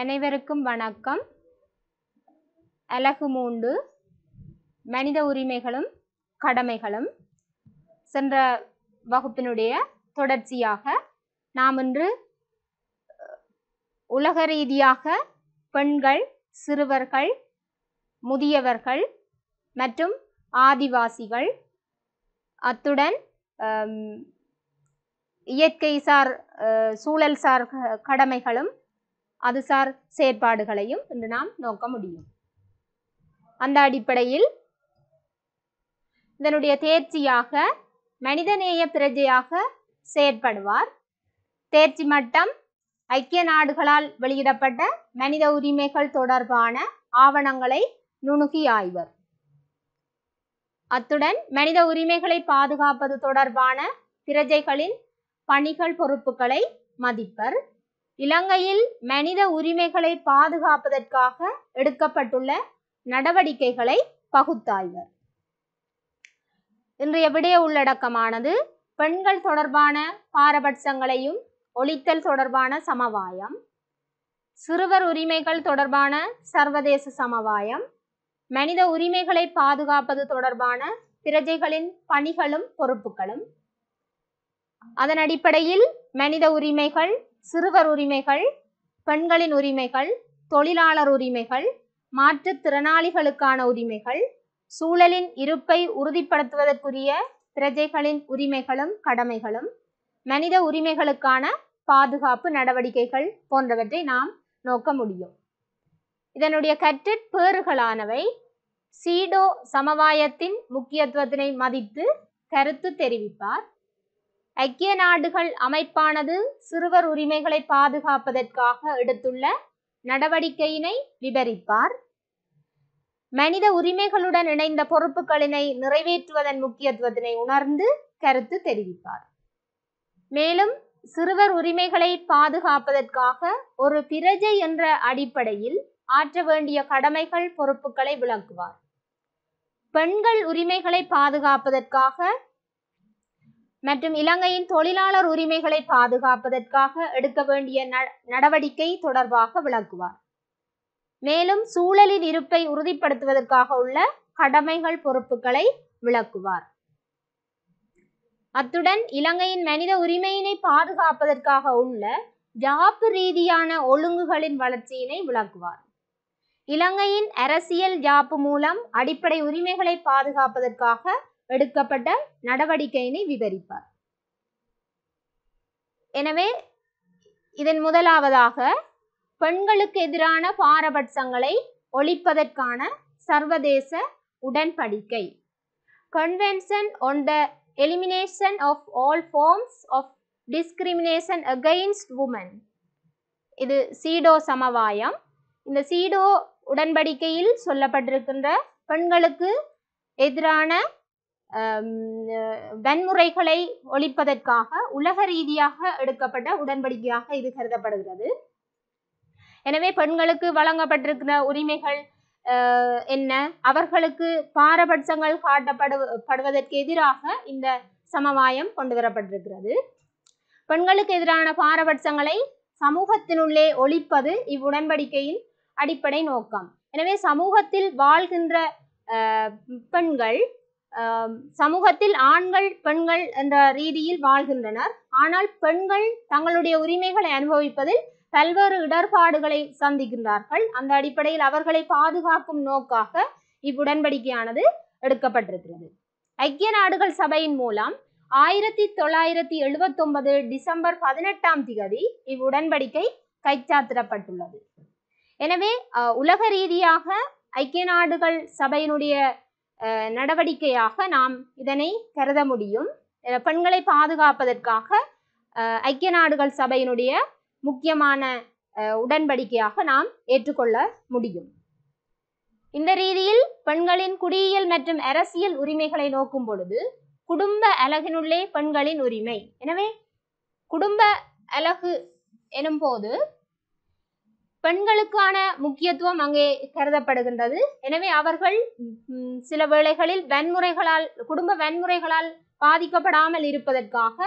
அனைவருக்கும் வணக்கம் அலகு மூண்டு மனித உரிமைகளும் கடமைகளும் சென்ற வகுப்பினுடைய தொடர்ச்சியாக நாம் இன்று உலக ரீதியாக பெண்கள் சிறுவர்கள் முதியவர்கள் மற்றும் ஆதிவாசிகள் அத்துடன் இயற்கை சார் சூழல் சார் கடமைகளும் அதுசார் செயற்பாடுகளையும் இன்று நாம் நோக்க முடியும் அந்த அடிப்படையில் இதனுடைய தேர்ச்சியாக மனிதநேய பிரஜையாக செயற்படுவார் தேர்ச்சி மட்டம் ஐக்கிய நாடுகளால் வெளியிடப்பட்ட மனித உரிமைகள் தொடர்பான ஆவணங்களை நுணுகி ஆய்வர் அத்துடன் மனித உரிமைகளை பாதுகாப்பது தொடர்பான பிரஜைகளின் பணிகள் பொறுப்புகளை மதிப்பர் இலங்கையில் மனித உரிமைகளை பாதுகாப்பதற்காக எடுக்கப்பட்டுள்ள நடவடிக்கைகளை பகுத்தாய்வர் இன்றைய விடய உள்ளடக்கமானது பெண்கள் தொடர்பான பாரபட்சங்களையும் ஒழித்தல் தொடர்பான சமவாயம் சிறுவர் உரிமைகள் தொடர்பான சர்வதேச சமவாயம் மனித உரிமைகளை பாதுகாப்பது தொடர்பான பிரஜைகளின் பணிகளும் பொறுப்புகளும் அதன் அடிப்படையில் மனித உரிமைகள் சிறுவர் உரிமைகள் பெண்களின் உரிமைகள் தொழிலாளர் உரிமைகள் மாற்றுத்திறனாளிகளுக்கான உரிமைகள் சூழலின் இருப்பை உறுதிப்படுத்துவதற்குரிய பிரஜைகளின் உரிமைகளும் கடமைகளும் மனித உரிமைகளுக்கான பாதுகாப்பு நடவடிக்கைகள் போன்றவற்றை நாம் நோக்க முடியும் இதனுடைய கற்றிற் பேறுகளானவை சீடோ சமவாயத்தின் முக்கியத்துவத்தினை மதித்து கருத்து தெரிவிப்பார் ஐக்கிய நாடுகள் அமைப்பானது சிறுவர் உரிமைகளை பாதுகாப்பதற்காக எடுத்துள்ள நடவடிக்கையினை விவரிப்பார் மனித உரிமைகளுடன் இணைந்த பொறுப்புகளினை நிறைவேற்றுவதன் முக்கியத்துவத்தினை உணர்ந்து கருத்து தெரிவிப்பார் மேலும் சிறுவர் உரிமைகளை பாதுகாப்பதற்காக ஒரு பிரஜை என்ற அடிப்படையில் ஆற்ற வேண்டிய கடமைகள் பொறுப்புகளை விளக்குவார் பெண்கள் உரிமைகளை பாதுகாப்பதற்காக மற்றும் இலங்கையின் தொழிலாளர் உரிமைகளை பாதுகாப்பதற்காக எடுக்க வேண்டிய நடவடிக்கை தொடர்பாக விளக்குவார் மேலும் சூழலின் இருப்பை உறுதிப்படுத்துவதற்காக உள்ள கடமைகள் பொறுப்புகளை விளக்குவார் அத்துடன் இலங்கையின் மனித உரிமையினை பாதுகாப்பதற்காக உள்ள ஜாப்பு ரீதியான ஒழுங்குகளின் வளர்ச்சியினை விளக்குவார் இலங்கையின் அரசியல் ஜாப்பு மூலம் அடிப்படை உரிமைகளை பாதுகாப்பதற்காக எடுக்கப்பட்ட நடவடிக்கையினை விவரிப்பார் எனவே இதன் முதலாவதாக பெண்களுக்கு எதிரான பாரபட்சங்களை ஒழிப்பதற்கான சர்வதேச உடன்படிக்கை convention on the elimination of all forms of discrimination against women இது சீடோ சமவாயம் இந்த சீடோ உடன்படிக்கையில் சொல்லப்பட்டிருக்கின்ற பெண்களுக்கு எதிரான வன்முறைகளை ஒழிப்பதற்காக உலக ரீதியாக எடுக்கப்பட்ட உடன்படிக்கையாக இது கருதப்படுகிறது எனவே பெண்களுக்கு வழங்கப்பட்டிருக்கிற உரிமைகள் என்ன அவர்களுக்கு பாரபட்சங்கள் காட்டப்படு படுவதற்கு எதிராக இந்த சமவாயம் கொண்டு வரப்பட்டிருக்கிறது பெண்களுக்கு எதிரான பாரபட்சங்களை சமூகத்தினுள்ளே ஒழிப்பது இவ்வுடன்படிக்கையின் அடிப்படை நோக்கம் எனவே சமூகத்தில் வாழ்கின்ற பெண்கள் சமூகத்தில் ஆண்கள் பெண்கள் என்ற ரீதியில் வாழ்கின்றனர் ஆனால் பெண்கள் தங்களுடைய உரிமைகளை அனுபவிப்பதில் பல்வேறு இடர்பாடுகளை சந்திக்கின்றார்கள் அந்த அடிப்படையில் அவர்களை பாதுகாக்கும் நோக்காக இவ்வுடன்படிக்கையானது எடுக்கப்பட்டிருக்கிறது ஐக்கிய நாடுகள் சபையின் மூலம் ஆயிரத்தி தொள்ளாயிரத்தி ஒன்பது டிசம்பர் பதினெட்டாம் திகதி இவ்வுடன்படிக்கை கைச்சாத்திடப்பட்டுள்ளது எனவே உலக ரீதியாக ஐக்கிய நாடுகள் சபையினுடைய நடவடிக்கையாக நாம் இதனை கருத முடியும் பெண்களை பாதுகாப்பதற்காக ஐக்கிய நாடுகள் சபையினுடைய முக்கியமான உடன்படிக்கையாக நாம் ஏற்றுக்கொள்ள முடியும் இந்த ரீதியில் பெண்களின் குடியியல் மற்றும் அரசியல் உரிமைகளை நோக்கும் பொழுது குடும்ப அழகினுள்ளே பெண்களின் உரிமை எனவே குடும்ப அழகு போது பெண்களுக்கான முக்கியத்துவம் அங்கே கருதப்படுகின்றது எனவே அவர்கள் சில வேளைகளில் வன்முறைகளால் குடும்ப வன்முறைகளால் பாதிக்கப்படாமல் இருப்பதற்காக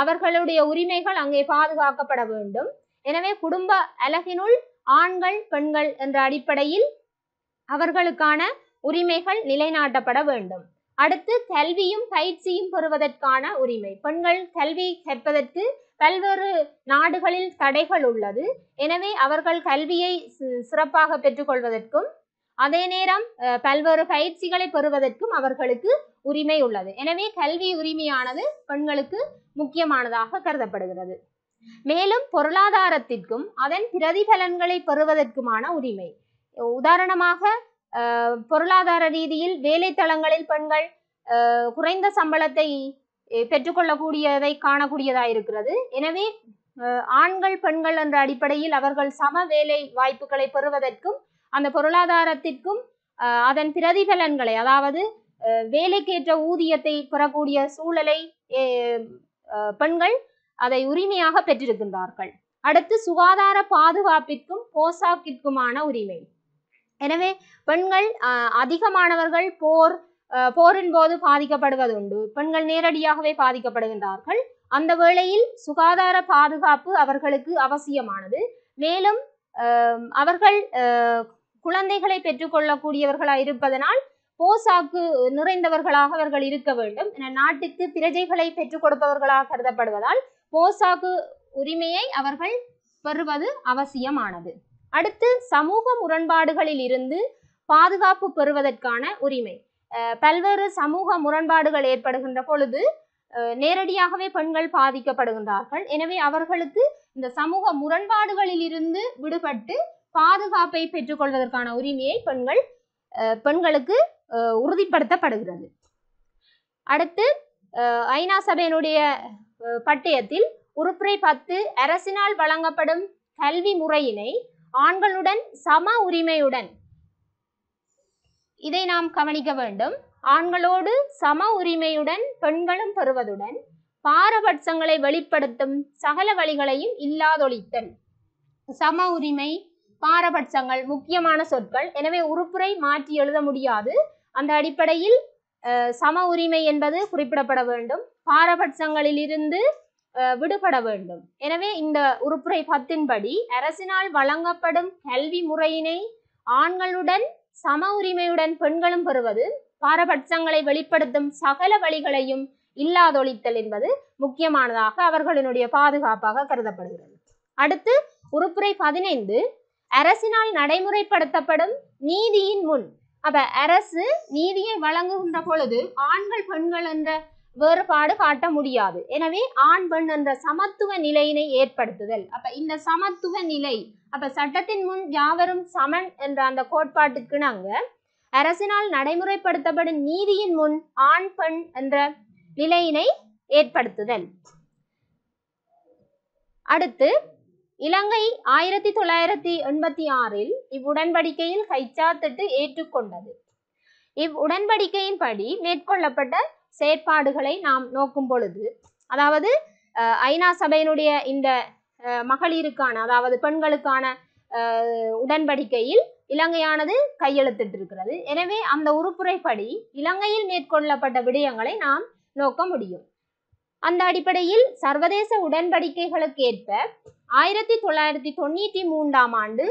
அவர்களுடைய உரிமைகள் அங்கே பாதுகாக்கப்பட வேண்டும் எனவே குடும்ப அழகினுள் ஆண்கள் பெண்கள் என்ற அடிப்படையில் அவர்களுக்கான உரிமைகள் நிலைநாட்டப்பட வேண்டும் அடுத்து கல்வியும் பயிற்சியும் பெறுவதற்கான உரிமை பெண்கள் கல்வி கற்பதற்கு பல்வேறு நாடுகளில் தடைகள் உள்ளது எனவே அவர்கள் கல்வியை சிறப்பாக பெற்றுக்கொள்வதற்கும் அதே நேரம் பல்வேறு பயிற்சிகளை பெறுவதற்கும் அவர்களுக்கு உரிமை உள்ளது எனவே கல்வி உரிமையானது பெண்களுக்கு முக்கியமானதாக கருதப்படுகிறது மேலும் பொருளாதாரத்திற்கும் அதன் பிரதிபலன்களை பெறுவதற்குமான உரிமை உதாரணமாக பொருளாதார ரீதியில் வேலை தளங்களில் பெண்கள் குறைந்த சம்பளத்தை பெற்றுக்கொள்ளக்கூடியதை காணக்கூடியதாக இருக்கிறது எனவே ஆண்கள் பெண்கள் என்ற அடிப்படையில் அவர்கள் சம வேலை வாய்ப்புகளை பெறுவதற்கும் அந்த பொருளாதாரத்திற்கும் அதன் பிரதிபலன்களை அதாவது வேலைக்கேற்ற ஊதியத்தை பெறக்கூடிய சூழலை பெண்கள் அதை உரிமையாக பெற்றிருக்கின்றார்கள் அடுத்து சுகாதார பாதுகாப்பிற்கும் போசாக்கிற்குமான உரிமை எனவே பெண்கள் அதிகமானவர்கள் போர் போரின் போது பாதிக்கப்படுவதுண்டு பெண்கள் நேரடியாகவே பாதிக்கப்படுகின்றார்கள் அந்த வேளையில் சுகாதார பாதுகாப்பு அவர்களுக்கு அவசியமானது மேலும் அவர்கள் குழந்தைகளை பெற்றுக்கொள்ளக்கூடியவர்களாக இருப்பதனால் போசாக்கு நிறைந்தவர்களாக அவர்கள் இருக்க வேண்டும் என நாட்டுக்கு பிரஜைகளை பெற்றுக் கொடுப்பவர்களாக கருதப்படுவதால் போசாக்கு உரிமையை அவர்கள் பெறுவது அவசியமானது அடுத்து சமூக முரண்பாடுகளில் இருந்து பாதுகாப்பு பெறுவதற்கான உரிமை பல்வேறு சமூக முரண்பாடுகள் ஏற்படுகின்ற பொழுது நேரடியாகவே பெண்கள் பாதிக்கப்படுகின்றார்கள் எனவே அவர்களுக்கு இந்த சமூக முரண்பாடுகளில் இருந்து விடுபட்டு பாதுகாப்பை பெற்றுக்கொள்வதற்கான உரிமையை பெண்கள் பெண்களுக்கு உறுதிப்படுத்தப்படுகிறது அடுத்து ஐநா சபையினுடைய பட்டயத்தில் உறுப்பினை பத்து அரசினால் வழங்கப்படும் கல்வி முறையினை ஆண்களுடன் சம உரிமையுடன் இதை நாம் கவனிக்க வேண்டும் ஆண்களோடு சம உரிமையுடன் பெண்களும் பெறுவதுடன் பாரபட்சங்களை வெளிப்படுத்தும் சகல வழிகளையும் இல்லாதொழித்தல் சம உரிமை பாரபட்சங்கள் முக்கியமான சொற்கள் எனவே உறுப்புரை மாற்றி எழுத முடியாது அந்த அடிப்படையில் சம உரிமை என்பது குறிப்பிடப்பட வேண்டும் பாரபட்சங்களிலிருந்து விடுபட வேண்டும் எனவே இந்த உறுப்புரை பத்தின்படி அரசினால் வழங்கப்படும் கல்வி முறையினை ஆண்களுடன் சம உரிமையுடன் பெண்களும் பெறுவது பாரபட்சங்களை வெளிப்படுத்தும் சகல வழிகளையும் இல்லாதொழித்தல் என்பது முக்கியமானதாக அவர்களினுடைய பாதுகாப்பாக கருதப்படுகிறது அடுத்து உறுப்புரை பதினைந்து அரசினால் நடைமுறைப்படுத்தப்படும் நீதியின் முன் அப்ப அரசு நீதியை வழங்குகின்ற பொழுது ஆண்கள் பெண்கள் என்ற வேறுபாடு காட்ட முடியாது எனவே ஆண் பெண் என்ற சமத்துவ நிலையினை ஏற்படுத்துதல் அப்ப இந்த சமத்துவ நிலை அப்ப சட்டத்தின் முன் யாவரும் சமன் என்ற அந்த கோட்பாட்டுக்கு நாங்க அரசினால் நடைமுறைப்படுத்தப்படும் நீதியின் முன் ஆண் பெண் என்ற நிலையினை ஏற்படுத்துதல் அடுத்து இலங்கை ஆயிரத்தி தொள்ளாயிரத்தி எண்பத்தி ஆறில் இவ்வுடன்படிக்கையில் கைச்சாத்திட்டு ஏற்றுக்கொண்டது இவ் உடன்படிக்கையின்படி மேற்கொள்ளப்பட்ட செயற்பாடுகளை நாம் நோக்கும் பொழுது அதாவது ஐநா சபையினுடைய இந்த மகளிருக்கான அதாவது பெண்களுக்கான உடன்படிக்கையில் இலங்கையானது கையெழுத்திட்டிருக்கிறது இருக்கிறது எனவே அந்த உறுப்புரைப்படி இலங்கையில் மேற்கொள்ளப்பட்ட விடயங்களை நாம் நோக்க முடியும் அந்த அடிப்படையில் சர்வதேச உடன்படிக்கைகளுக்கு ஏற்ப ஆயிரத்தி தொள்ளாயிரத்தி தொண்ணூற்றி மூன்றாம் ஆண்டு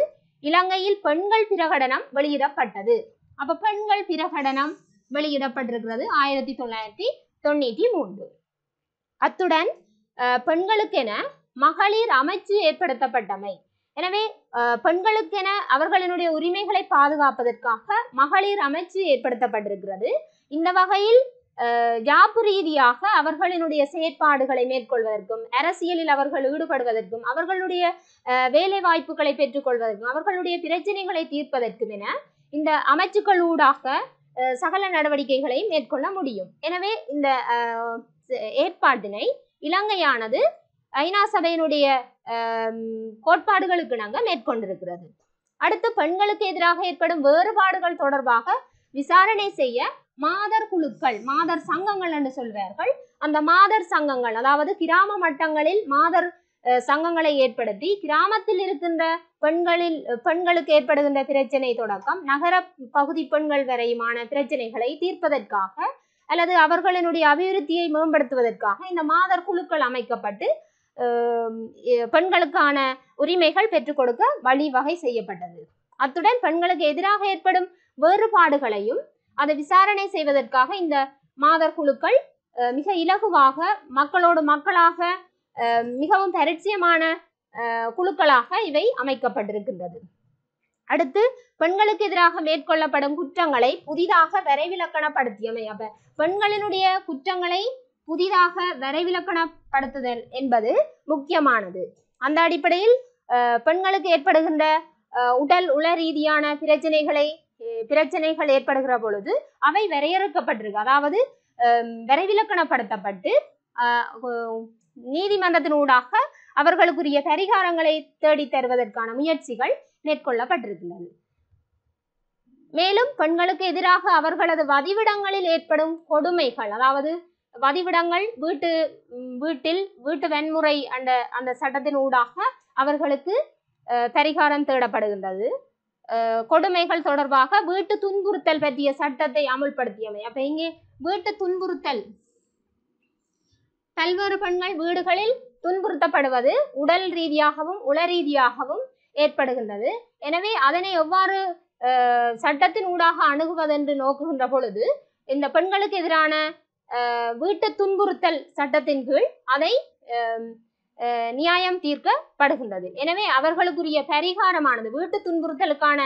இலங்கையில் பெண்கள் பிரகடனம் வெளியிடப்பட்டது அப்ப பெண்கள் பிரகடனம் வெளியிடப்பட்டிருக்கிறது ஆயிரத்தி தொள்ளாயிரத்தி தொண்ணூற்றி மூன்று அத்துடன் பெண்களுக்கென மகளிர் அமைச்சு ஏற்படுத்தப்பட்டமை எனவே பெண்களுக்கென அவர்களினுடைய உரிமைகளை பாதுகாப்பதற்காக மகளிர் அமைச்சு ஏற்படுத்தப்பட்டிருக்கிறது இந்த வகையில் யாப்பு ரீதியாக அவர்களினுடைய செயற்பாடுகளை மேற்கொள்வதற்கும் அரசியலில் அவர்கள் ஈடுபடுவதற்கும் அவர்களுடைய வேலை வாய்ப்புகளை பெற்றுக்கொள்வதற்கும் அவர்களுடைய பிரச்சனைகளை தீர்ப்பதற்கும் என இந்த அமைச்சுக்கள் ஊடாக சகல நடவடிக்கைகளை மேற்கொள்ள முடியும் எனவே இந்த ஏற்பாட்டினை இலங்கையானது ஐநா சபையினுடைய கோட்பாடுகளுக்கு நாங்கள் மேற்கொண்டிருக்கிறது அடுத்து பெண்களுக்கு எதிராக ஏற்படும் வேறுபாடுகள் தொடர்பாக விசாரணை செய்ய மாதர் குழுக்கள் மாதர் சங்கங்கள் என்று சொல்வார்கள் அந்த மாதர் சங்கங்கள் அதாவது கிராம மட்டங்களில் மாதர் சங்கங்களை ஏற்படுத்தி கிராமத்தில் இருக்கின்ற பெண்களில் பெண்களுக்கு ஏற்படுகின்ற பிரச்சனை தொடக்கம் நகர பகுதி பெண்கள் வரையுமான பிரச்சனைகளை தீர்ப்பதற்காக அல்லது அவர்களினுடைய அபிவிருத்தியை மேம்படுத்துவதற்காக இந்த மாதர் குழுக்கள் அமைக்கப்பட்டு பெண்களுக்கான உரிமைகள் பெற்றுக் கொடுக்க வழிவகை செய்யப்பட்டது அத்துடன் பெண்களுக்கு எதிராக ஏற்படும் வேறுபாடுகளையும் அதை விசாரணை செய்வதற்காக இந்த மாதர் குழுக்கள் மிக இலகுவாக மக்களோடு மக்களாக மிகவும் பரிச்சயமான குழுக்களாக இவை அமைக்கப்பட்டிருக்கின்றது அடுத்து பெண்களுக்கு எதிராக மேற்கொள்ளப்படும் குற்றங்களை புதிதாக வரைவிலக்கணப்படுத்தியமை அப்ப பெண்களினுடைய குற்றங்களை புதிதாக வரைவிலக்கணப்படுத்துதல் என்பது முக்கியமானது அந்த அடிப்படையில் பெண்களுக்கு ஏற்படுகின்ற உடல் உள ரீதியான பிரச்சனைகளை பிரச்சனைகள் ஏற்படுகிற பொழுது அவை வரையறுக்கப்பட்டிருக்கு அதாவது வரைவிலக்கணப்படுத்தப்பட்டு நீதிமன்றத்தினூடாக அவர்களுக்குரிய பரிகாரங்களை தேடித் தருவதற்கான முயற்சிகள் மேற்கொள்ளப்பட்டிருக்கின்றன மேலும் பெண்களுக்கு எதிராக அவர்களது வதிவிடங்களில் ஏற்படும் கொடுமைகள் அதாவது வதிவிடங்கள் வீட்டு வீட்டில் வீட்டு வன்முறை அந்த அந்த சட்டத்தின் ஊடாக அவர்களுக்கு பரிகாரம் தேடப்படுகின்றது கொடுமைகள் தொடர்பாக வீட்டு துன்புறுத்தல் பற்றிய சட்டத்தை அமுல்படுத்தியமை அப்ப இங்கே வீட்டு துன்புறுத்தல் பல்வேறு பெண்கள் வீடுகளில் துன்புறுத்தப்படுவது உடல் ரீதியாகவும் உள ரீதியாகவும் ஏற்படுகின்றது எனவே அதனை எவ்வாறு சட்டத்தின் ஊடாக அணுகுவதென்று நோக்குகின்ற பொழுது இந்த பெண்களுக்கு எதிரான வீட்டு துன்புறுத்தல் சட்டத்தின் கீழ் அதை நியாயம் தீர்க்கப்படுகின்றது எனவே அவர்களுக்குரிய பரிகாரமானது வீட்டு துன்புறுத்தலுக்கான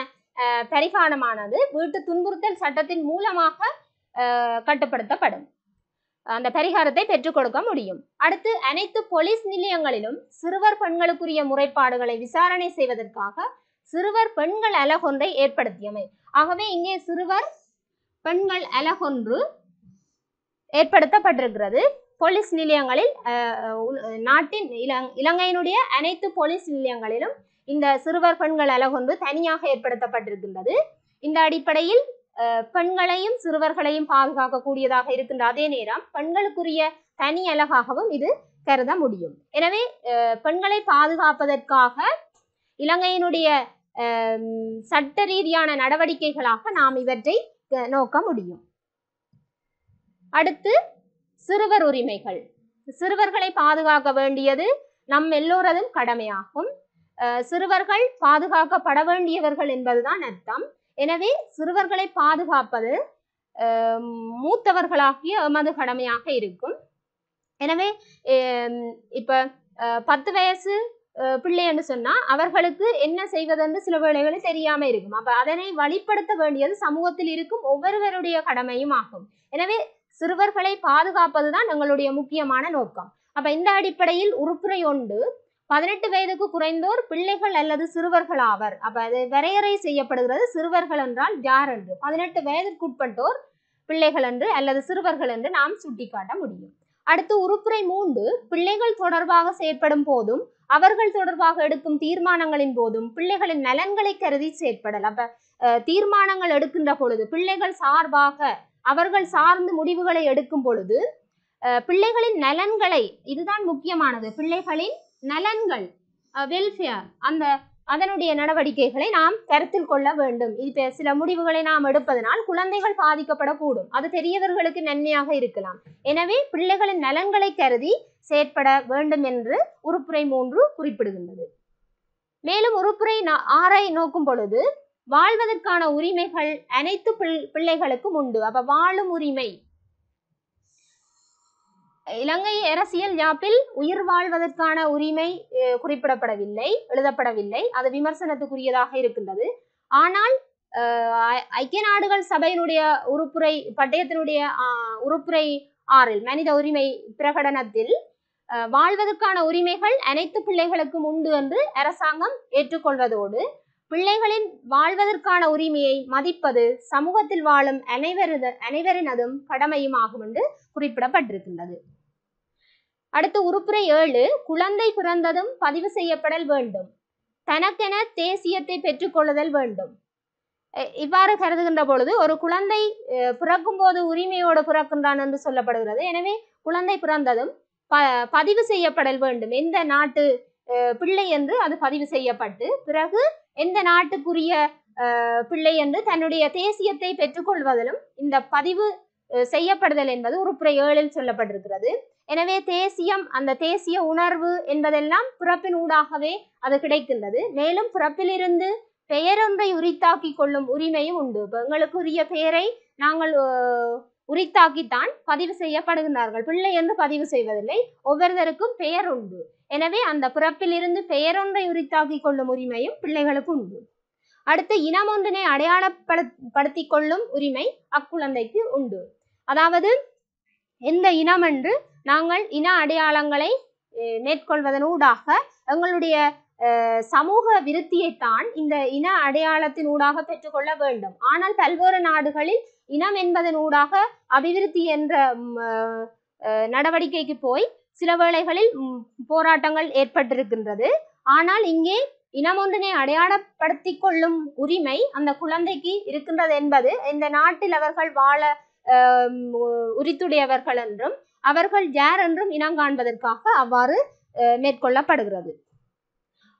பரிகாரமானது வீட்டு துன்புறுத்தல் சட்டத்தின் மூலமாக கட்டுப்படுத்தப்படும் அந்த பரிகாரத்தை பெற்றுக் கொடுக்க முடியும் அடுத்து அனைத்து போலீஸ் நிலையங்களிலும் சிறுவர் பெண்களுக்குரிய முறைப்பாடுகளை விசாரணை செய்வதற்காக சிறுவர் பெண்கள் அலகொன்றை ஏற்படுத்தியமை ஆகவே இங்கே சிறுவர் பெண்கள் அலகொன்று ஏற்படுத்தப்பட்டிருக்கிறது போலீஸ் நிலையங்களில் நாட்டின் இலங்கையினுடைய அனைத்து போலீஸ் நிலையங்களிலும் இந்த சிறுவர் பெண்கள் அலகொன்று தனியாக ஏற்படுத்தப்பட்டிருக்கின்றது இந்த அடிப்படையில் பெண்களையும் சிறுவர்களையும் பாதுகாக்கக்கூடியதாக இருக்கின்ற அதே நேரம் பெண்களுக்குரிய தனி அழகாகவும் இது கருத முடியும் எனவே பெண்களை பாதுகாப்பதற்காக இலங்கையினுடைய சட்ட ரீதியான நடவடிக்கைகளாக நாம் இவற்றை நோக்க முடியும் அடுத்து சிறுவர் உரிமைகள் சிறுவர்களை பாதுகாக்க வேண்டியது நம் எல்லோரதும் கடமையாகும் சிறுவர்கள் பாதுகாக்கப்பட வேண்டியவர்கள் என்பதுதான் அர்த்தம் எனவே சிறுவர்களை பாதுகாப்பது மூத்தவர்களாகிய எமது கடமையாக இருக்கும் எனவே இப்ப பத்து வயசு பிள்ளைன்னு சொன்னா அவர்களுக்கு என்ன செய்வதென்று சில வேளைகளில் தெரியாம இருக்கும் அப்ப அதனை வழிப்படுத்த வேண்டியது சமூகத்தில் இருக்கும் ஒவ்வொருவருடைய கடமையும் ஆகும் எனவே சிறுவர்களை பாதுகாப்பதுதான் எங்களுடைய முக்கியமான நோக்கம் அப்ப இந்த அடிப்படையில் உறுப்புரை ஒன்று பதினெட்டு வயதுக்கு குறைந்தோர் பிள்ளைகள் அல்லது சிறுவர்கள் ஆவர் அப்ப அது வரையறை செய்யப்படுகிறது சிறுவர்கள் என்றால் யார் என்று பதினெட்டு வயதிற்குட்பட்டோர் பிள்ளைகள் என்று அல்லது சிறுவர்கள் என்று நாம் சுட்டிக்காட்ட முடியும் அடுத்து உறுப்புரை மூன்று பிள்ளைகள் தொடர்பாக செயற்படும் போதும் அவர்கள் தொடர்பாக எடுக்கும் தீர்மானங்களின் போதும் பிள்ளைகளின் நலன்களை கருதி செயற்படல் அப்ப தீர்மானங்கள் எடுக்கின்ற பொழுது பிள்ளைகள் சார்பாக அவர்கள் சார்ந்து முடிவுகளை எடுக்கும் பொழுது பிள்ளைகளின் நலன்களை இதுதான் முக்கியமானது பிள்ளைகளின் நலன்கள் வெல்ஃபேர் அந்த அதனுடைய நடவடிக்கைகளை நாம் கருத்தில் கொள்ள வேண்டும் இப்போ சில முடிவுகளை நாம் எடுப்பதனால் குழந்தைகள் பாதிக்கப்படக்கூடும் அது பெரியவர்களுக்கு நன்மையாக இருக்கலாம் எனவே பிள்ளைகளின் நலன்களை கருதி செயற்பட வேண்டும் என்று உறுப்புரை மூன்று குறிப்பிடுகின்றது மேலும் உறுப்புரை ஆறை நோக்கும் பொழுது வாழ்வதற்கான உரிமைகள் அனைத்து பிள்ளைகளுக்கும் உண்டு அப்ப வாழும் உரிமை இலங்கை அரசியல் யாப்பில் உயிர் வாழ்வதற்கான உரிமை குறிப்பிடப்படவில்லை எழுதப்படவில்லை அது விமர்சனத்துக்குரியதாக இருக்கின்றது ஆனால் ஐக்கிய நாடுகள் சபையினுடைய உறுப்புரை பட்டயத்தினுடைய உறுப்புரை ஆறில் மனித உரிமை பிரகடனத்தில் வாழ்வதற்கான உரிமைகள் அனைத்து பிள்ளைகளுக்கும் உண்டு என்று அரசாங்கம் ஏற்றுக்கொள்வதோடு பிள்ளைகளின் வாழ்வதற்கான உரிமையை மதிப்பது சமூகத்தில் வாழும் அனைவரது அனைவரினதும் கடமையும் ஆகும் என்று குறிப்பிடப்பட்டிருக்கின்றது அடுத்து உறுப்புரை ஏழு குழந்தை பிறந்ததும் பதிவு செய்யப்படல் வேண்டும் தனக்கென தேசியத்தை பெற்றுக்கொள்ளுதல் வேண்டும் இவ்வாறு கருதுகின்ற பொழுது ஒரு குழந்தை பிறக்கும் போது உரிமையோடு பிறக்கின்றான் என்று சொல்லப்படுகிறது எனவே குழந்தை பிறந்ததும் ப பதிவு செய்யப்படல் வேண்டும் எந்த நாட்டு பிள்ளை என்று அது பதிவு செய்யப்பட்டு பிறகு எந்த நாட்டுக்குரிய பிள்ளை என்று தன்னுடைய தேசியத்தை பெற்றுக்கொள்வதிலும் இந்த பதிவு செய்யப்படுதல் என்பது உறுப்புரை ஏழில் சொல்லப்பட்டிருக்கிறது எனவே தேசியம் அந்த தேசிய உணர்வு என்பதெல்லாம் பிறப்பின் ஊடாகவே அது கிடைக்கின்றது மேலும் பிறப்பிலிருந்து பெயரொன்றை உரித்தாக்கி கொள்ளும் உரிமையும் உண்டு எங்களுக்கு உரிய பெயரை நாங்கள் உரித்தாக்கித்தான் பதிவு செய்யப்படுகின்றார்கள் பிள்ளை என்று பதிவு செய்வதில்லை ஒவ்வொருவருக்கும் பெயர் உண்டு எனவே அந்த பிறப்பிலிருந்து பெயரொன்றை உரித்தாக்கி கொள்ளும் உரிமையும் பிள்ளைகளுக்கு உண்டு அடுத்து இனம் ஒன்றினை அடையாளப்படுத்தி கொள்ளும் உரிமை அக்குழந்தைக்கு உண்டு அதாவது எந்த இனம் என்று நாங்கள் இன அடையாளங்களை மேற்கொள்வதனூடாக எங்களுடைய சமூக விருத்தியைத்தான் இந்த இன அடையாளத்தின் ஊடாக பெற்றுக்கொள்ள வேண்டும் ஆனால் பல்வேறு நாடுகளில் இனம் என்பதன் ஊடாக அபிவிருத்தி என்ற நடவடிக்கைக்கு போய் சில வேளைகளில் போராட்டங்கள் ஏற்பட்டிருக்கின்றது ஆனால் இங்கே இனம் ஒன்றினை அடையாளப்படுத்தி கொள்ளும் உரிமை அந்த குழந்தைக்கு இருக்கின்றது என்பது இந்த நாட்டில் அவர்கள் வாழ உரித்துடையவர்கள் என்றும் அவர்கள் யார் என்றும் இனங்காண்பதற்காக அவ்வாறு மேற்கொள்ளப்படுகிறது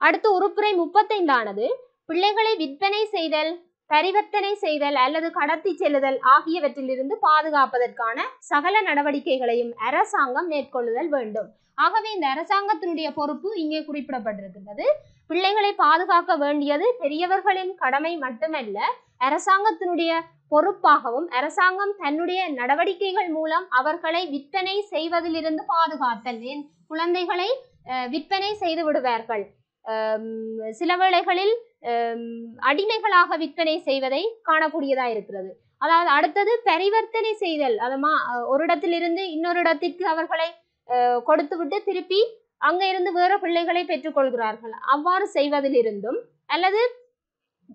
அடுத்து உறுப்புரை முப்பத்தைந்தானது பிள்ளைகளை விற்பனை செய்தல் பரிவர்த்தனை செய்தல் அல்லது கடத்தி செல்லுதல் ஆகியவற்றிலிருந்து பாதுகாப்பதற்கான சகல நடவடிக்கைகளையும் அரசாங்கம் மேற்கொள்ளுதல் வேண்டும் ஆகவே இந்த அரசாங்கத்தினுடைய பொறுப்பு இங்கே குறிப்பிடப்பட்டிருக்கின்றது பிள்ளைகளை பாதுகாக்க வேண்டியது பெரியவர்களின் கடமை மட்டுமல்ல அரசாங்கத்தினுடைய பொறுப்பாகவும் அரசாங்கம் தன்னுடைய நடவடிக்கைகள் மூலம் அவர்களை விற்பனை செய்வதிலிருந்து பாதுகாத்தல் ஏன் குழந்தைகளை விற்பனை செய்து விடுவார்கள் சில வேளைகளில் அடிமைகளாக விற்பனை செய்வதை காணக்கூடியதா இருக்கிறது அதாவது அடுத்தது பரிவர்த்தனை செய்தல் அது மா ஒரு இடத்திலிருந்து இன்னொரு இடத்திற்கு அவர்களை கொடுத்து விட்டு திருப்பி அங்க இருந்து வேற பிள்ளைகளை பெற்றுக்கொள்கிறார்கள் அவ்வாறு செய்வதிலிருந்தும் அல்லது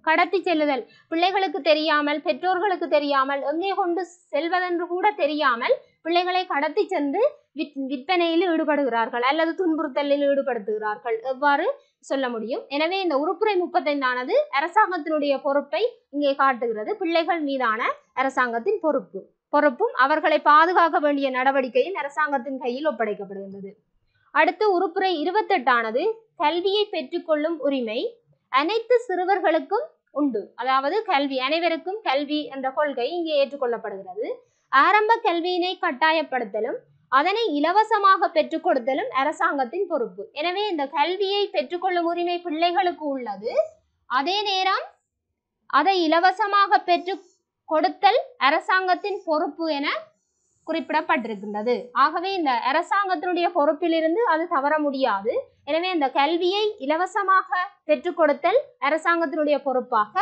கடத்தி செல்லுதல் பிள்ளைகளுக்கு தெரியாமல் பெற்றோர்களுக்கு தெரியாமல் எங்கே கொண்டு செல்வதென்று கூட தெரியாமல் பிள்ளைகளை கடத்தி சென்று விற்பனையில் ஈடுபடுகிறார்கள் அல்லது துன்புறுத்தலில் ஈடுபடுத்துகிறார்கள் எவ்வாறு சொல்ல முடியும் எனவே இந்த உறுப்புரை முப்பத்தைந்தானது அரசாங்கத்தினுடைய பொறுப்பை இங்கே காட்டுகிறது பிள்ளைகள் மீதான அரசாங்கத்தின் பொறுப்பு பொறுப்பும் அவர்களை பாதுகாக்க வேண்டிய நடவடிக்கையும் அரசாங்கத்தின் கையில் ஒப்படைக்கப்படுகின்றது அடுத்து உறுப்புரை இருபத்தெட்டானது கல்வியை பெற்றுக்கொள்ளும் உரிமை அனைத்து சிறுவர்களுக்கும் உண்டு அதாவது கல்வி அனைவருக்கும் கல்வி என்ற கொள்கை இங்கே ஏற்றுக்கொள்ளப்படுகிறது ஆரம்ப கல்வியினை கட்டாயப்படுத்தலும் அதனை இலவசமாக பெற்றுக் கொடுத்தலும் அரசாங்கத்தின் பொறுப்பு எனவே இந்த கல்வியை பெற்றுக்கொள்ளும் உரிமை பிள்ளைகளுக்கு உள்ளது அதே நேரம் அதை இலவசமாக பெற்று கொடுத்தல் அரசாங்கத்தின் பொறுப்பு என குறிப்பிடப்பட்டிருக்கின்றது ஆகவே இந்த அரசாங்கத்தினுடைய பொறுப்பிலிருந்து அது தவற முடியாது எனவே அந்த கல்வியை இலவசமாக பெற்றுக் கொடுத்தல் அரசாங்கத்தினுடைய பொறுப்பாக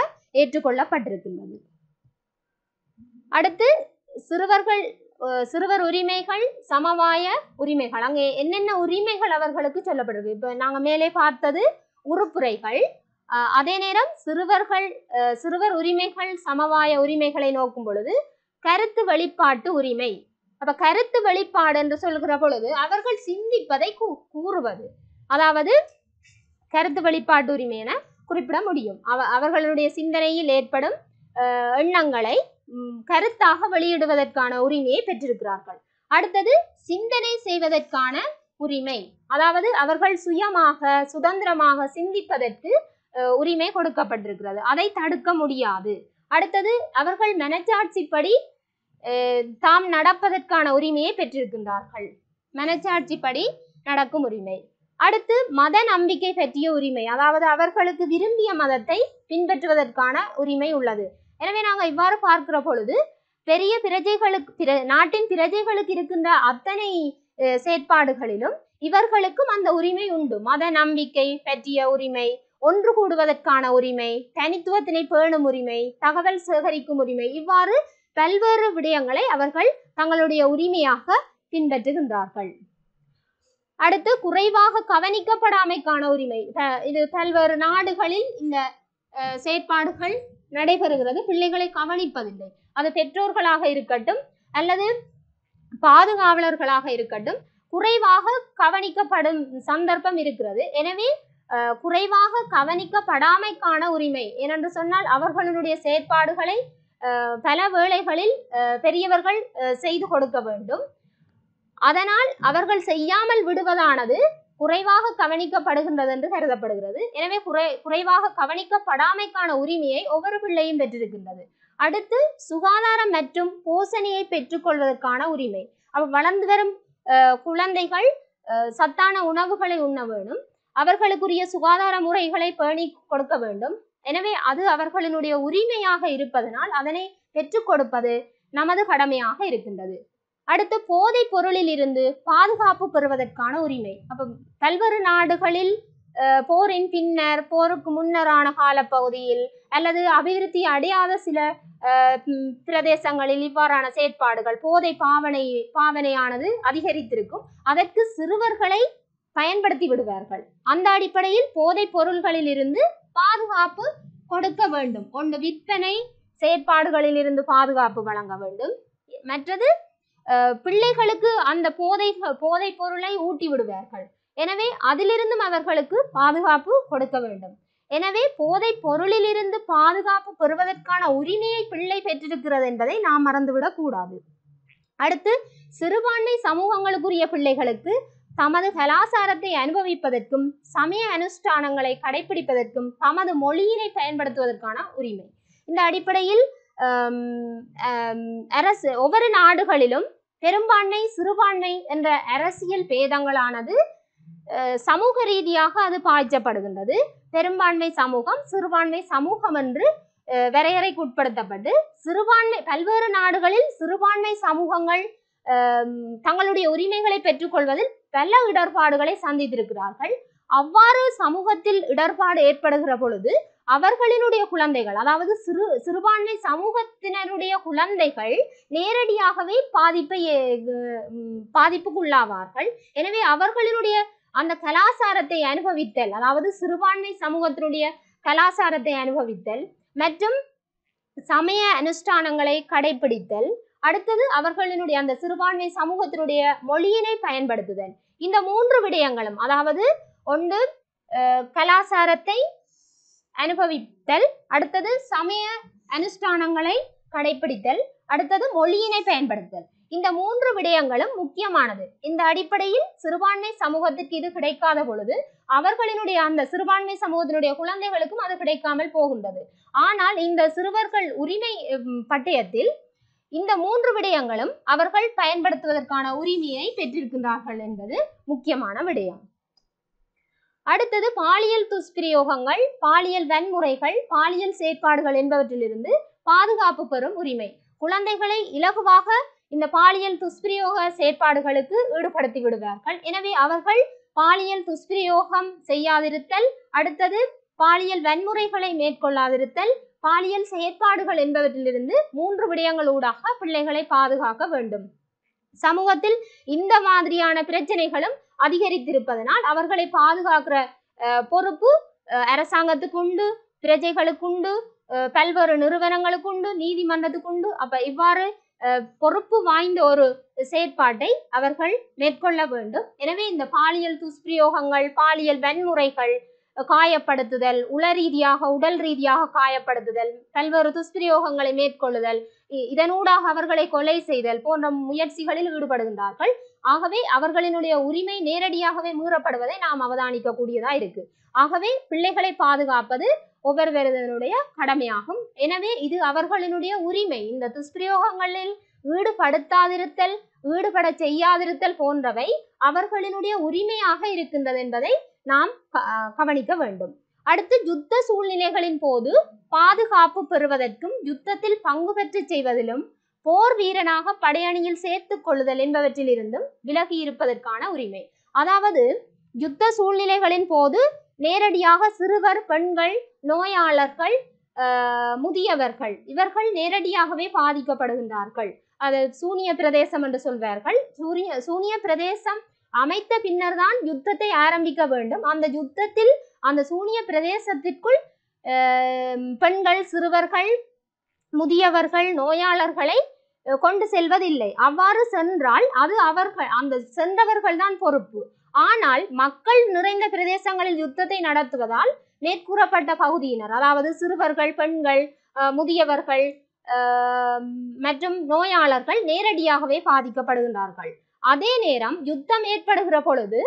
ஏற்றுக்கொள்ளப்பட்டிருக்கின்றது அடுத்து சிறுவர்கள் சிறுவர் உரிமைகள் சமவாய உரிமைகள் அங்கே என்னென்ன உரிமைகள் அவர்களுக்கு சொல்லப்படுது இப்போ நாங்கள் மேலே பார்த்தது உறுப்புரைகள் அதே நேரம் சிறுவர்கள் சிறுவர் உரிமைகள் சமவாய உரிமைகளை நோக்கும் பொழுது கருத்து வெளிப்பாட்டு உரிமை அப்ப கருத்து வெளிப்பாடு என்று சொல்கிற பொழுது அவர்கள் சிந்திப்பதை கூறுவது அதாவது கருத்து உரிமை என குறிப்பிட முடியும் அவ அவர்களுடைய சிந்தனையில் ஏற்படும் எண்ணங்களை கருத்தாக வெளியிடுவதற்கான உரிமையை பெற்றிருக்கிறார்கள் அடுத்தது சிந்தனை செய்வதற்கான உரிமை அதாவது அவர்கள் சுயமாக சுதந்திரமாக சிந்திப்பதற்கு உரிமை கொடுக்கப்பட்டிருக்கிறது அதை தடுக்க முடியாது அடுத்தது அவர்கள் மனச்சாட்சிப்படி தாம் நடப்பதற்கான உரிமையை பெற்றிருக்கின்றார்கள் மனச்சாட்சிப்படி நடக்கும் உரிமை அடுத்து மத நம்பிக்கை பற்றிய உரிமை அதாவது அவர்களுக்கு விரும்பிய மதத்தை பின்பற்றுவதற்கான உரிமை உள்ளது எனவே நாங்கள் இவ்வாறு பார்க்கிற பொழுது பெரிய பிரஜைகளுக்கு நாட்டின் பிரஜைகளுக்கு இருக்கின்ற அத்தனை செயற்பாடுகளிலும் இவர்களுக்கும் அந்த உரிமை உண்டு மத நம்பிக்கை பற்றிய உரிமை ஒன்று கூடுவதற்கான உரிமை தனித்துவத்தினை பேணும் உரிமை தகவல் சேகரிக்கும் உரிமை இவ்வாறு பல்வேறு விடயங்களை அவர்கள் தங்களுடைய உரிமையாக பின்பற்றுகின்றார்கள் அடுத்து குறைவாக கவனிக்கப்படாமைக்கான உரிமை இது பல்வேறு நாடுகளில் இந்த செயற்பாடுகள் நடைபெறுகிறது பிள்ளைகளை கவனிப்பதில்லை அது பெற்றோர்களாக இருக்கட்டும் அல்லது பாதுகாவலர்களாக இருக்கட்டும் குறைவாக கவனிக்கப்படும் சந்தர்ப்பம் இருக்கிறது எனவே குறைவாக கவனிக்கப்படாமைக்கான உரிமை ஏனென்று சொன்னால் அவர்களுடைய செயற்பாடுகளை பல வேளைகளில் பெரியவர்கள் செய்து கொடுக்க வேண்டும் அதனால் அவர்கள் செய்யாமல் விடுவதானது குறைவாக கவனிக்கப்படுகின்றது என்று கருதப்படுகிறது எனவே குறை குறைவாக கவனிக்கப்படாமைக்கான உரிமையை ஒவ்வொரு பிள்ளையும் பெற்றிருக்கின்றது அடுத்து சுகாதாரம் மற்றும் போசணியை பெற்றுக்கொள்வதற்கான உரிமை வளர்ந்து வரும் குழந்தைகள் சத்தான உணவுகளை உண்ண வேண்டும் அவர்களுக்குரிய சுகாதார முறைகளை பேணி கொடுக்க வேண்டும் எனவே அது அவர்களினுடைய உரிமையாக இருப்பதனால் அதனை பெற்றுக் கொடுப்பது நமது கடமையாக இருக்கின்றது அடுத்து போதைப் பொருளில் இருந்து பாதுகாப்பு பெறுவதற்கான உரிமை அப்ப பல்வேறு நாடுகளில் போரின் பின்னர் போருக்கு முன்னரான காலப்பகுதியில் அல்லது அபிவிருத்தி அடையாத சில பிரதேசங்களில் இவ்வாறான செயற்பாடுகள் போதை பாவனை பாவனையானது அதிகரித்திருக்கும் அதற்கு சிறுவர்களை பயன்படுத்தி விடுவார்கள் அந்த அடிப்படையில் போதைப் பொருள்களில் இருந்து பாதுகாப்பு கொடுக்க வேண்டும் ஒன்று விற்பனை செயற்பாடுகளில் இருந்து பாதுகாப்பு வழங்க வேண்டும் மற்றது பிள்ளைகளுக்கு அந்த போதை போதை பொருளை ஊட்டி விடுவார்கள் எனவே அதிலிருந்தும் அவர்களுக்கு பாதுகாப்பு கொடுக்க வேண்டும் எனவே போதை பொருளிலிருந்து பாதுகாப்பு பெறுவதற்கான உரிமையை பிள்ளை பெற்றிருக்கிறது என்பதை நாம் மறந்துவிடக் கூடாது அடுத்து சிறுபான்மை சமூகங்களுக்குரிய பிள்ளைகளுக்கு தமது கலாசாரத்தை அனுபவிப்பதற்கும் சமய அனுஷ்டானங்களை கடைபிடிப்பதற்கும் தமது மொழியினை பயன்படுத்துவதற்கான உரிமை இந்த அடிப்படையில் அரசு ஒவ்வொரு நாடுகளிலும் பெரும்பான்மை சிறுபான்மை என்ற அரசியல் பேதங்களானது சமூக ரீதியாக அது பாய்ச்சப்படுகின்றது பெரும்பான்மை சமூகம் சிறுபான்மை சமூகம் என்று உட்படுத்தப்பட்டு சிறுபான்மை பல்வேறு நாடுகளில் சிறுபான்மை சமூகங்கள் தங்களுடைய உரிமைகளை பெற்றுக்கொள்வதில் பல இடர்பாடுகளை சந்தித்திருக்கிறார்கள் அவ்வாறு சமூகத்தில் இடர்பாடு ஏற்படுகிற பொழுது அவர்களினுடைய குழந்தைகள் அதாவது சிறு சிறுபான்மை சமூகத்தினருடைய குழந்தைகள் நேரடியாகவே பாதிப்பை பாதிப்புக்குள்ளாவார்கள் எனவே அவர்களினுடைய அந்த கலாச்சாரத்தை அனுபவித்தல் அதாவது சிறுபான்மை சமூகத்தினுடைய கலாச்சாரத்தை அனுபவித்தல் மற்றும் சமய அனுஷ்டானங்களை கடைபிடித்தல் அடுத்தது அவர்களினுடைய அந்த சிறுபான்மை சமூகத்தினுடைய மொழியினை பயன்படுத்துதல் இந்த மூன்று விடயங்களும் அதாவது ஒன்று கலாச்சாரத்தை அனுபவித்தல் அடுத்தது சமய அனுஷ்டானங்களை கடைபிடித்தல் அடுத்தது மொழியினை பயன்படுத்துதல் இந்த மூன்று விடயங்களும் முக்கியமானது இந்த அடிப்படையில் சிறுபான்மை சமூகத்திற்கு இது கிடைக்காத பொழுது அவர்களினுடைய அந்த சிறுபான்மை சமூகத்தினுடைய குழந்தைகளுக்கும் அது கிடைக்காமல் போகின்றது ஆனால் இந்த சிறுவர்கள் உரிமை பட்டயத்தில் இந்த மூன்று விடயங்களும் அவர்கள் பயன்படுத்துவதற்கான உரிமையை பெற்றிருக்கின்றார்கள் என்பது முக்கியமான விடயம் அடுத்தது பாலியல் துஷ்பிரயோகங்கள் பாலியல் வன்முறைகள் பாலியல் செயற்பாடுகள் என்பவற்றிலிருந்து பாதுகாப்பு பெறும் உரிமை குழந்தைகளை இலகுவாக இந்த பாலியல் துஷ்பிரயோக செயற்பாடுகளுக்கு ஈடுபடுத்தி விடுவார்கள் எனவே அவர்கள் பாலியல் துஷ்பிரயோகம் செய்யாதிருத்தல் அடுத்தது பாலியல் வன்முறைகளை மேற்கொள்ளாதிருத்தல் பாலியல் செயற்பாடுகள் என்பவற்றிலிருந்து மூன்று விடயங்கள் ஊடாக பிள்ளைகளை பாதுகாக்க வேண்டும் சமூகத்தில் இந்த மாதிரியான பிரச்சனைகளும் அதிகரித்திருப்பதனால் அவர்களை பாதுகாக்கிற பொறுப்பு அரசாங்கத்துக்கு உண்டு பிரஜைகளுக்கு உண்டு பல்வேறு நிறுவனங்களுக்கு உண்டு நீதிமன்றத்துக்கு உண்டு அப்ப இவ்வாறு பொறுப்பு வாய்ந்த ஒரு செயற்பாட்டை அவர்கள் மேற்கொள்ள வேண்டும் எனவே இந்த பாலியல் துஷ்பிரயோகங்கள் பாலியல் வன்முறைகள் காயப்படுத்துதல் உள ரீதியாக உடல் ரீதியாக காயப்படுத்துதல் பல்வேறு துஷ்பிரயோகங்களை மேற்கொள்ளுதல் இதனூடாக அவர்களை கொலை செய்தல் போன்ற முயற்சிகளில் ஈடுபடுகின்றார்கள் ஆகவே அவர்களினுடைய உரிமை நேரடியாகவே மீறப்படுவதை நாம் அவதானிக்க கூடியதா இருக்கு ஆகவே பிள்ளைகளை பாதுகாப்பது ஒவ்வொருவருடைய கடமையாகும் எனவே இது அவர்களினுடைய உரிமை இந்த துஷ்பிரயோகங்களில் ஈடுபடுத்தாதிருத்தல் ஈடுபட செய்யாதிருத்தல் போன்றவை அவர்களினுடைய உரிமையாக இருக்கின்றது என்பதை நாம் கவனிக்க வேண்டும் அடுத்து யுத்த சூழ்நிலைகளின் போது பாதுகாப்பு பெறுவதற்கும் யுத்தத்தில் பங்கு பெற்று செய்வதிலும் போர் வீரனாக படையணியில் சேர்த்து கொள்ளுதல் என்பவற்றில் இருந்தும் விலகி இருப்பதற்கான உரிமை அதாவது யுத்த சூழ்நிலைகளின் போது நேரடியாக சிறுவர் பெண்கள் நோயாளர்கள் முதியவர்கள் இவர்கள் நேரடியாகவே பாதிக்கப்படுகின்றார்கள் அது சூனிய பிரதேசம் என்று சொல்வார்கள் சூரிய சூனிய பிரதேசம் அமைத்த பின்னர் தான் யுத்தத்தை ஆரம்பிக்க வேண்டும் அந்த யுத்தத்தில் அந்த சூனிய பிரதேசத்திற்குள் பெண்கள் சிறுவர்கள் முதியவர்கள் நோயாளர்களை கொண்டு செல்வதில்லை அவ்வாறு சென்றால் அது அவர்கள் அந்த சென்றவர்கள் தான் பொறுப்பு ஆனால் மக்கள் நிறைந்த பிரதேசங்களில் யுத்தத்தை நடத்துவதால் மேற்கூறப்பட்ட பகுதியினர் அதாவது சிறுவர்கள் பெண்கள் முதியவர்கள் மற்றும் நோயாளர்கள் நேரடியாகவே பாதிக்கப்படுகின்றார்கள் அதே நேரம் யுத்தம் ஏற்படுகிற பொழுது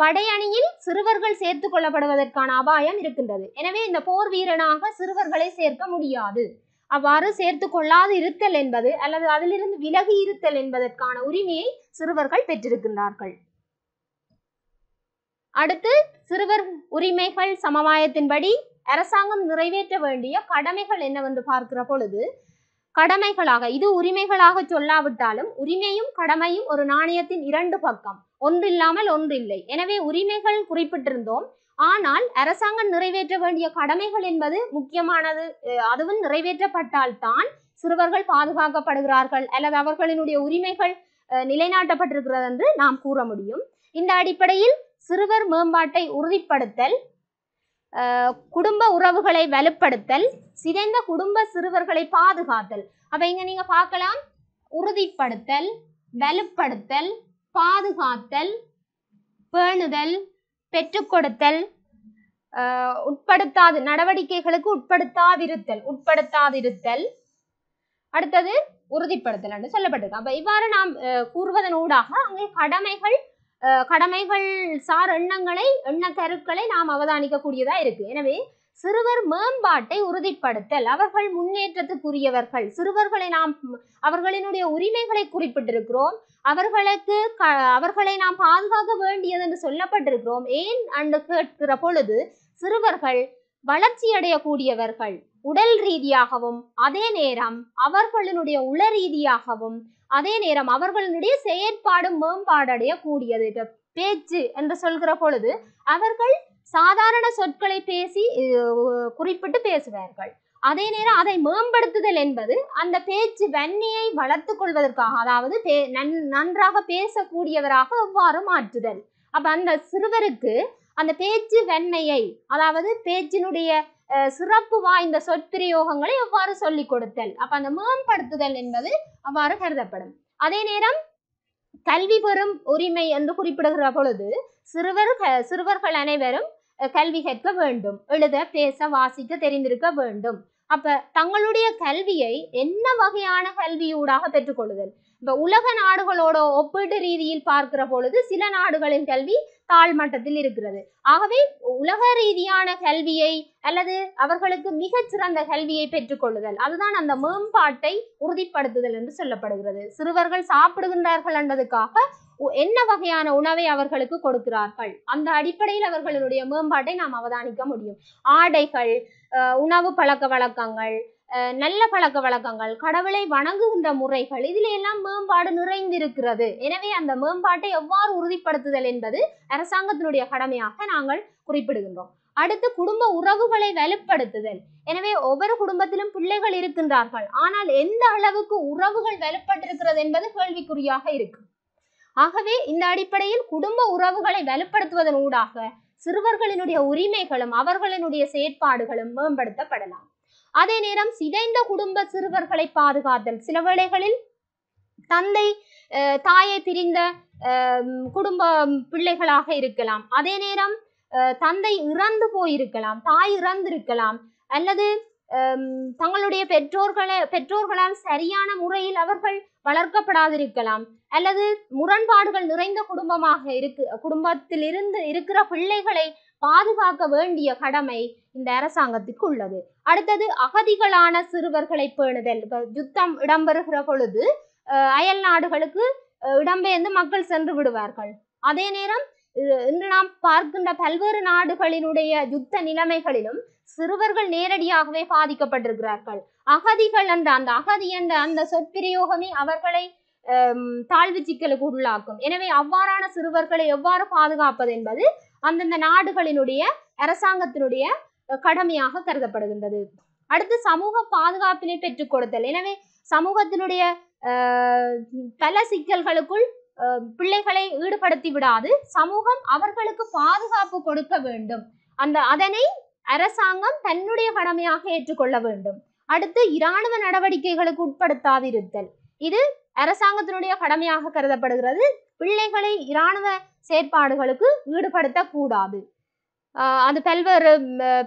படையணியில் சிறுவர்கள் சேர்த்துக் கொள்ளப்படுவதற்கான அபாயம் இருக்கின்றது எனவே இந்த போர் வீரனாக சிறுவர்களை சேர்க்க முடியாது அவ்வாறு சேர்த்து கொள்ளாது இருத்தல் என்பது அல்லது அதிலிருந்து விலகி இருத்தல் என்பதற்கான உரிமையை சிறுவர்கள் பெற்றிருக்கின்றார்கள் அடுத்து சிறுவர் உரிமைகள் சமவாயத்தின்படி அரசாங்கம் நிறைவேற்ற வேண்டிய கடமைகள் என்னவென்று பார்க்கிற பொழுது கடமைகளாக இது உரிமைகளாக சொல்லாவிட்டாலும் உரிமையும் கடமையும் ஒரு நாணயத்தின் இரண்டு பக்கம் ஒன்றில்லாமல் ஒன்றில்லை எனவே உரிமைகள் குறிப்பிட்டிருந்தோம் ஆனால் அரசாங்கம் நிறைவேற்ற வேண்டிய கடமைகள் என்பது முக்கியமானது அதுவும் நிறைவேற்றப்பட்டால் தான் சிறுவர்கள் பாதுகாக்கப்படுகிறார்கள் அல்லது அவர்களினுடைய உரிமைகள் நிலைநாட்டப்பட்டிருக்கிறது என்று நாம் கூற முடியும் இந்த அடிப்படையில் சிறுவர் மேம்பாட்டை உறுதிப்படுத்தல் குடும்ப உறவுகளை வலுப்படுத்தல் சிதைந்த குடும்ப சிறுவர்களை பாதுகாத்தல் அப்ப இங்க நீங்க பார்க்கலாம் உறுதிப்படுத்தல் வலுப்படுத்தல் பாதுகாத்தல் பேணுதல் பெற்றுக்கொடுத்தல் உட்படுத்தாது நடவடிக்கைகளுக்கு உட்படுத்தாதிருத்தல் உட்படுத்தாதிருத்தல் அடுத்தது உறுதிப்படுத்தல் என்று சொல்லப்பட்டிருக்கு அப்ப இவ்வாறு நாம் கூறுவதன் ஊடாக அங்கே கடமைகள் கடமைகள் சார் எண்ணங்களை எண்ண கருக்களை நாம் அவதானிக்க கூடியதா இருக்கு எனவே சிறுவர் மேம்பாட்டை உறுதிப்படுத்தல் அவர்கள் முன்னேற்றத்துக்குரியவர்கள் சிறுவர்களை நாம் அவர்களினுடைய உரிமைகளை குறிப்பிட்டிருக்கிறோம் அவர்களுக்கு அவர்களை நாம் பாதுகாக்க வேண்டியது என்று சொல்லப்பட்டிருக்கிறோம் ஏன் அன்று கேட்கிற பொழுது சிறுவர்கள் வளர்ச்சியடையக்கூடியவர்கள் உடல் ரீதியாகவும் அதே நேரம் அவர்களினுடைய உள ரீதியாகவும் அதே நேரம் அவர்களினுடைய செயற்பாடும் மேம்பாடடைய கூடியது பேச்சு என்று சொல்கிற பொழுது அவர்கள் சாதாரண சொற்களை பேசி குறிப்பிட்டு பேசுவார்கள் அதே நேரம் அதை மேம்படுத்துதல் என்பது அந்த பேச்சு வன்னியை வளர்த்து கொள்வதற்காக அதாவது நன்றாக பேசக்கூடியவராக எவ்வாறு மாற்றுதல் அப்ப அந்த சிறுவருக்கு அந்த பேச்சு வெண்மையை அதாவது பேச்சினுடைய சிறப்பு வாய்ந்த சொற்பிரயோகங்களை எவ்வாறு சொல்லிக் கொடுத்தல் அப்ப அந்த மேம்படுத்துதல் என்பது அவ்வாறு கருதப்படும் அதே நேரம் கல்வி பெறும் உரிமை என்று குறிப்பிடுகிற பொழுது சிறுவர் சிறுவர்கள் அனைவரும் கல்வி கேட்க வேண்டும் எழுத பேச வாசிக்க தெரிந்திருக்க வேண்டும் அப்ப தங்களுடைய கல்வியை என்ன வகையான கல்வியூடாக பெற்றுக்கொள்ளுதல் இப்ப உலக நாடுகளோட ஒப்பீட்டு ரீதியில் பார்க்கிற பொழுது சில நாடுகளின் கல்வி தாழ்மட்டத்தில் இருக்கிறது ஆகவே உலக ரீதியான கல்வியை அல்லது அவர்களுக்கு மிகச்சிறந்த கல்வியை பெற்றுக்கொள்ளுதல் அதுதான் அந்த மேம்பாட்டை உறுதிப்படுத்துதல் என்று சொல்லப்படுகிறது சிறுவர்கள் சாப்பிடுகின்றார்கள் என்றதுக்காக என்ன வகையான உணவை அவர்களுக்கு கொடுக்கிறார்கள் அந்த அடிப்படையில் அவர்களுடைய மேம்பாட்டை நாம் அவதானிக்க முடியும் ஆடைகள் உணவு பழக்க வழக்கங்கள் நல்ல பழக்க வழக்கங்கள் கடவுளை வணங்குகின்ற முறைகள் இதில் எல்லாம் மேம்பாடு நிறைந்திருக்கிறது எனவே அந்த மேம்பாட்டை எவ்வாறு உறுதிப்படுத்துதல் என்பது அரசாங்கத்தினுடைய கடமையாக நாங்கள் குறிப்பிடுகின்றோம் அடுத்து குடும்ப உறவுகளை வலுப்படுத்துதல் எனவே ஒவ்வொரு குடும்பத்திலும் பிள்ளைகள் இருக்கின்றார்கள் ஆனால் எந்த அளவுக்கு உறவுகள் வலுப்பட்டிருக்கிறது என்பது கேள்விக்குறியாக இருக்கு ஆகவே இந்த அடிப்படையில் குடும்ப உறவுகளை வலுப்படுத்துவதன் ஊடாக சிறுவர்களினுடைய உரிமைகளும் அவர்களினுடைய செயற்பாடுகளும் மேம்படுத்தப்படலாம் அதே நேரம் சிதைந்த குடும்ப சிறுவர்களை பாதுகாத்தல் சில வேளைகளில் தந்தை தாயை பிரிந்த குடும்ப பிள்ளைகளாக இருக்கலாம் அதே நேரம் தந்தை இறந்து போயிருக்கலாம் தாய் இறந்திருக்கலாம் அல்லது தங்களுடைய பெற்றோர்களை பெற்றோர்களால் சரியான முறையில் அவர்கள் வளர்க்கப்படாதிருக்கலாம் அல்லது முரண்பாடுகள் நிறைந்த குடும்பமாக இருக்கு குடும்பத்தில் இருந்து இருக்கிற பிள்ளைகளை பாதுகாக்க வேண்டிய கடமை இந்த அரசாங்கத்துக்கு உள்ளது அடுத்தது அகதிகளான சிறுவர்களை பேணுதல் யுத்தம் இடம்பெறுகிற பொழுது அயல் நாடுகளுக்கு இடம்பெயர்ந்து மக்கள் சென்று விடுவார்கள் அதே நேரம் இன்று நாம் பார்க்கின்ற பல்வேறு நாடுகளினுடைய யுத்த நிலைமைகளிலும் சிறுவர்கள் நேரடியாகவே பாதிக்கப்பட்டிருக்கிறார்கள் அகதிகள் என்ற அந்த அகதி என்ற அந்த சொற்பிரயோகமே அவர்களை தாழ்வு சிக்கலுக்கு உள்ளாக்கும் எனவே அவ்வாறான சிறுவர்களை எவ்வாறு பாதுகாப்பது என்பது அந்தந்த நாடுகளினுடைய அரசாங்கத்தினுடைய கடமையாக கருதப்படுகின்றது அடுத்து சமூக பாதுகாப்பினை பெற்றுக் கொடுத்தல் எனவே சமூகத்தினுடைய பல சிக்கல்களுக்குள் பிள்ளைகளை ஈடுபடுத்தி விடாது சமூகம் அவர்களுக்கு பாதுகாப்பு கொடுக்க வேண்டும் அந்த அதனை அரசாங்கம் தன்னுடைய கடமையாக ஏற்றுக்கொள்ள வேண்டும் அடுத்து இராணுவ நடவடிக்கைகளுக்கு உட்படுத்தாதிருத்தல் இது அரசாங்கத்தினுடைய கடமையாக கருதப்படுகிறது பிள்ளைகளை இராணுவ செயற்பாடுகளுக்கு ஈடுபடுத்தக்கூடாது அது பல்வேறு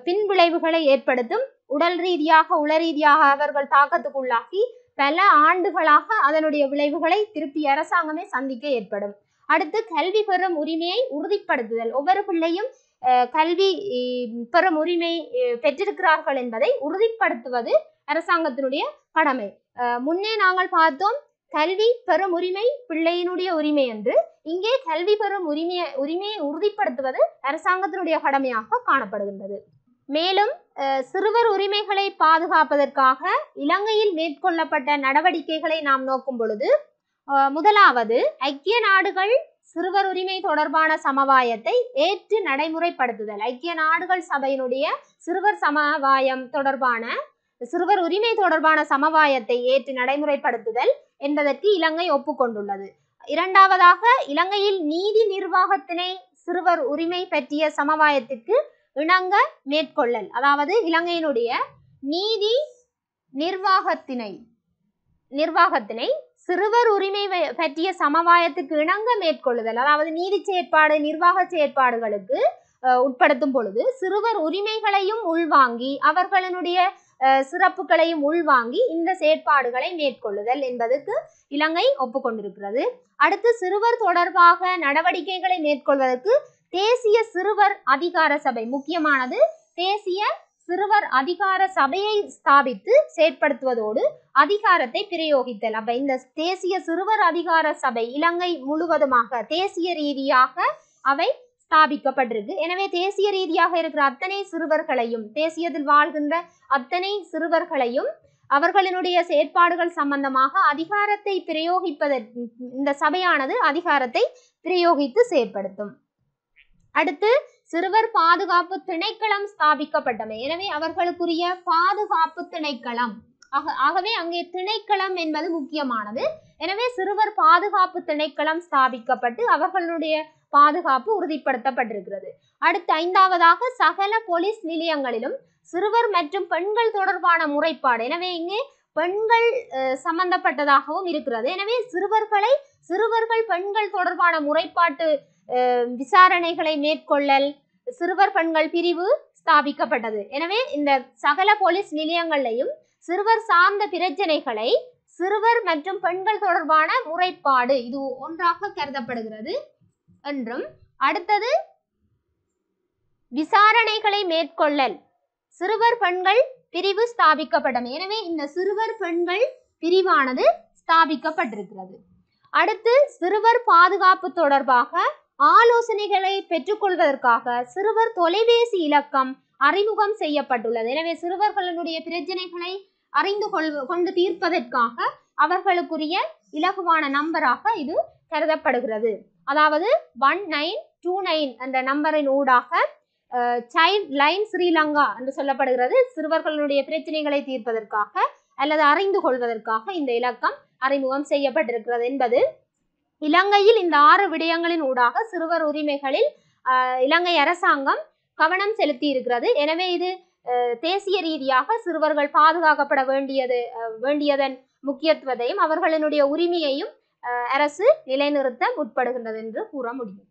பின்விளைவுகளை ஏற்படுத்தும் உடல் ரீதியாக உள ரீதியாக அவர்கள் தாக்கத்துக்குள்ளாகி பல ஆண்டுகளாக அதனுடைய விளைவுகளை திருப்பி அரசாங்கமே சந்திக்க ஏற்படும் அடுத்து கல்வி பெறும் உரிமையை உறுதிப்படுத்துதல் ஒவ்வொரு பிள்ளையும் கல்வி பெறும் உரிமை பெற்றிருக்கிறார்கள் என்பதை உறுதிப்படுத்துவது அரசாங்கத்தினுடைய கடமை முன்னே நாங்கள் பார்த்தோம் கல்வி பெறும் உரிமை பிள்ளையினுடைய உரிமை என்று இங்கே கல்வி பெறும் உரிமையை உரிமையை உறுதிப்படுத்துவது அரசாங்கத்தினுடைய கடமையாக காணப்படுகின்றது மேலும் சிறுவர் உரிமைகளை பாதுகாப்பதற்காக இலங்கையில் மேற்கொள்ளப்பட்ட நடவடிக்கைகளை நாம் நோக்கும் பொழுது முதலாவது ஐக்கிய நாடுகள் சிறுவர் உரிமை தொடர்பான சமவாயத்தை ஏற்று நடைமுறைப்படுத்துதல் ஐக்கிய நாடுகள் சபையினுடைய சிறுவர் சமவாயம் தொடர்பான சிறுவர் உரிமை தொடர்பான சமவாயத்தை ஏற்று நடைமுறைப்படுத்துதல் என்பதற்கு இலங்கை ஒப்புக்கொண்டுள்ளது இரண்டாவதாக இலங்கையில் நீதி நிர்வாகத்தினை சிறுவர் உரிமை பற்றிய சமவாயத்திற்கு இணங்க மேற்கொள்ளல் அதாவது இலங்கையினுடைய நீதி நிர்வாகத்தினை நிர்வாகத்தினை சிறுவர் உரிமை பற்றிய சமவாயத்துக்கு இணங்க மேற்கொள்ளுதல் அதாவது நீதி செயற்பாடு நிர்வாக செயற்பாடுகளுக்கு உட்படுத்தும் பொழுது சிறுவர் உரிமைகளையும் உள்வாங்கி அவர்களினுடைய சிறப்புகளையும் உள்வாங்கி இந்த செயற்பாடுகளை மேற்கொள்ளுதல் என்பதற்கு இலங்கை ஒப்புக்கொண்டிருக்கிறது அடுத்து சிறுவர் தொடர்பாக நடவடிக்கைகளை மேற்கொள்வதற்கு தேசிய சிறுவர் அதிகார சபை முக்கியமானது தேசிய சிறுவர் அதிகார சபையை ஸ்தாபித்து செயற்படுத்துவதோடு அதிகாரத்தை பிரயோகித்தல் அப்ப இந்த தேசிய சிறுவர் அதிகார சபை இலங்கை முழுவதுமாக தேசிய ரீதியாக அவை ஸ்தாபிக்கப்பட்டிருக்கு எனவே தேசிய ரீதியாக இருக்கிற அத்தனை சிறுவர்களையும் தேசியத்தில் வாழ்கின்ற அத்தனை சிறுவர்களையும் அவர்களினுடைய செயற்பாடுகள் சம்பந்தமாக அதிகாரத்தை பிரயோகிப்பதற்கு இந்த சபையானது அதிகாரத்தை பிரயோகித்து செயற்படுத்தும் அடுத்து சிறுவர் பாதுகாப்பு திணைக்களம் ஸ்தாபிக்கப்பட்டமை எனவே அவர்களுக்குரிய பாதுகாப்பு திணைக்களம் ஆகவே அங்கே திணைக்களம் என்பது முக்கியமானது எனவே சிறுவர் பாதுகாப்பு திணைக்களம் ஸ்தாபிக்கப்பட்டு அவர்களுடைய பாதுகாப்பு உறுதிப்படுத்தப்பட்டிருக்கிறது அடுத்து ஐந்தாவதாக சகல போலீஸ் நிலையங்களிலும் சிறுவர் மற்றும் பெண்கள் தொடர்பான முறைப்பாடு எனவே இங்கே பெண்கள் சம்பந்தப்பட்டதாகவும் இருக்கிறது எனவே சிறுவர்களை சிறுவர்கள் பெண்கள் தொடர்பான முறைப்பாட்டு விசாரணைகளை மேற்கொள்ளல் சிறுவர் பெண்கள் பிரிவு ஸ்தாபிக்கப்பட்டது எனவே இந்த சகல போலீஸ் நிலையங்களையும் சிறுவர் சார்ந்த பிரச்சனைகளை சிறுவர் மற்றும் பெண்கள் தொடர்பான முறைப்பாடு இது ஒன்றாக கருதப்படுகிறது என்றும் அடுத்தது விசாரணைகளை மேற்கொள்ளல் சிறுவர் பெண்கள் பிரிவு ஸ்தாபிக்கப்படும் எனவே இந்த சிறுவர் பெண்கள் பிரிவானது ஸ்தாபிக்கப்பட்டிருக்கிறது அடுத்து சிறுவர் பாதுகாப்பு தொடர்பாக ஆலோசனைகளை பெற்றுக்கொள்வதற்காக சிறுவர் தொலைபேசி இலக்கம் அறிமுகம் செய்யப்பட்டுள்ளது எனவே சிறுவர்களுடைய பிரச்சனைகளை அறிந்து கொள் கொண்டு தீர்ப்பதற்காக அவர்களுக்குரிய இலகுவான நம்பராக இது கருதப்படுகிறது அதாவது ஒன் நைன் டூ நைன் என்ற நம்பரின் ஊடாக சைல்ட் லைன் ஸ்ரீலங்கா என்று சொல்லப்படுகிறது சிறுவர்களுடைய பிரச்சனைகளை தீர்ப்பதற்காக அல்லது அறிந்து கொள்வதற்காக இந்த இலக்கம் அறிமுகம் செய்யப்பட்டிருக்கிறது என்பது இலங்கையில் இந்த ஆறு விடயங்களின் ஊடாக சிறுவர் உரிமைகளில் இலங்கை அரசாங்கம் கவனம் செலுத்தி இருக்கிறது எனவே இது தேசிய ரீதியாக சிறுவர்கள் பாதுகாக்கப்பட வேண்டியது வேண்டியதன் முக்கியத்துவத்தையும் அவர்களினுடைய உரிமையையும் அரசு நிலைநிறுத்த முற்படுகின்றது என்று கூற முடியும்